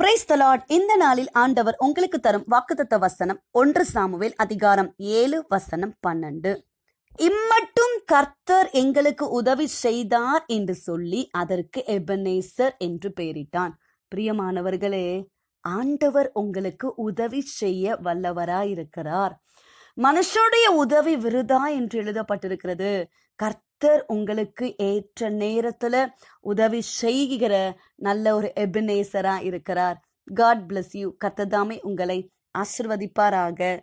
price தலாட் இந்த நாளில் ஆண்டவர் உங்களுக்கு தரும் வாக்குத்தத்த வசனம் ஒன்று சாமுவேல் அதிகாரம் ஏழு வசனம் பன்னெண்டு இம்மட்டும் கர்த்தர் எங்களுக்கு உதவி செய்தார் என்று சொல்லி அதற்கு எபனேசர் என்று பெயரிட்டான் பிரியமானவர்களே ஆண்டவர் உங்களுக்கு உதவி செய்ய வல்லவராயிருக்கிறார் மனுஷனுடைய உதவி விருதா என்று எழுதப்பட்டிருக்கிறது கர்த்தர் உங்களுக்கு ஏற்ற நேரத்துல உதவி செய்கிற நல்ல ஒரு எபினேசரா இருக்கிறார் காட் பிளஸ் யூ கத்ததாமே உங்களை ஆசிர்வதிப்பாராக